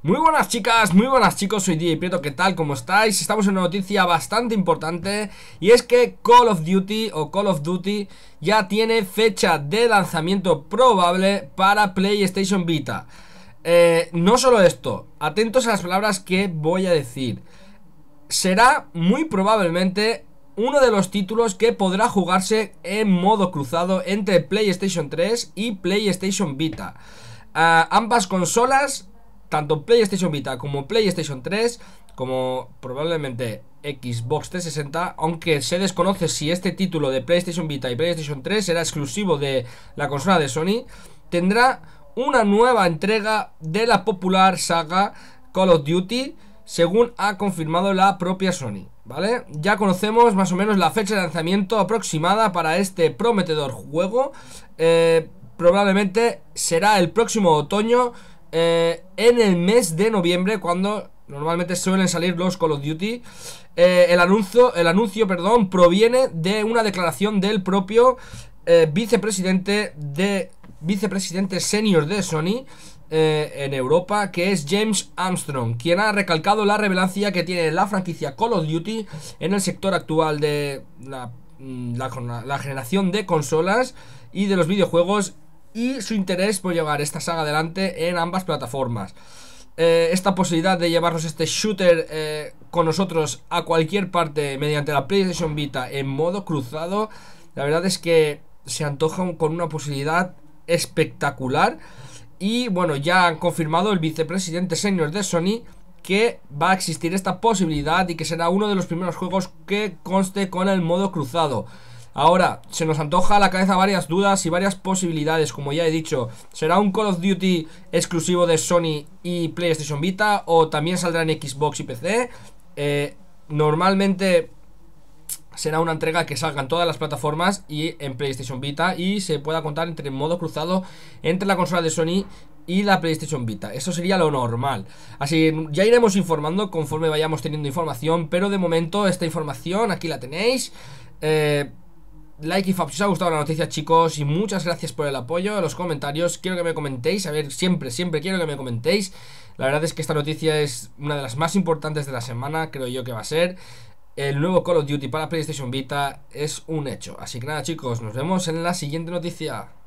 Muy buenas chicas, muy buenas chicos, soy DJ Prieto, ¿qué tal? ¿Cómo estáis? Estamos en una noticia bastante importante y es que Call of Duty o Call of Duty ya tiene fecha de lanzamiento probable para PlayStation Vita. Eh, no solo esto, atentos a las palabras que voy a decir. Será muy probablemente uno de los títulos que podrá jugarse en modo cruzado entre PlayStation 3 y PlayStation Vita. Ah, ambas consolas tanto PlayStation Vita como PlayStation 3, como probablemente Xbox 360, aunque se desconoce si este título de PlayStation Vita y PlayStation 3 Será exclusivo de la consola de Sony, tendrá una nueva entrega de la popular saga Call of Duty, según ha confirmado la propia Sony. ¿Vale? Ya conocemos más o menos la fecha de lanzamiento aproximada para este prometedor juego. Eh, probablemente será el próximo otoño eh, en el mes de noviembre, cuando normalmente suelen salir los Call of Duty. Eh, el anuncio, el anuncio, perdón, proviene de una declaración del propio eh, vicepresidente de vicepresidente senior de Sony. en Europa, que es James Armstrong, quien ha recalcado la revelancia que tiene la franquicia Call of Duty en el sector actual de la mm, generación de consolas y de los videojuegos y su interés por llevar esta saga adelante en ambas plataformas. Eh, esta posibilidad de llevarnos este shooter eh, con nosotros a cualquier parte mediante la PlayStation Vita en modo cruzado, la verdad es que se antoja con una posibilidad espectacular. Y bueno, ya han confirmado el vicepresidente senior de Sony que va a existir esta posibilidad y que será uno de los primeros juegos que conste con el modo cruzado. Ahora, se nos antoja a la cabeza varias dudas y varias posibilidades, como ya he dicho. ¿Será un Call of Duty exclusivo de Sony y PlayStation Vita? ¿O también saldrá en Xbox y PC? Eh, normalmente será una entrega que salga en todas las plataformas y en PlayStation Vita y se pueda contar entre modo cruzado entre la consola de Sony y la PlayStation Vita. Eso sería lo normal. Así ya iremos informando conforme vayamos teniendo información, pero de momento esta información aquí la tenéis. Eh, like y fab si os ha gustado la noticia, chicos. Y muchas gracias por el apoyo, los comentarios. Quiero que me comentéis, a ver, siempre, siempre quiero que me comentéis. La verdad es que esta noticia es una de las más importantes de la semana, creo yo que va a ser. El nuevo Call of Duty para PlayStation Vita es un hecho. Así que nada, chicos, nos vemos en la siguiente noticia.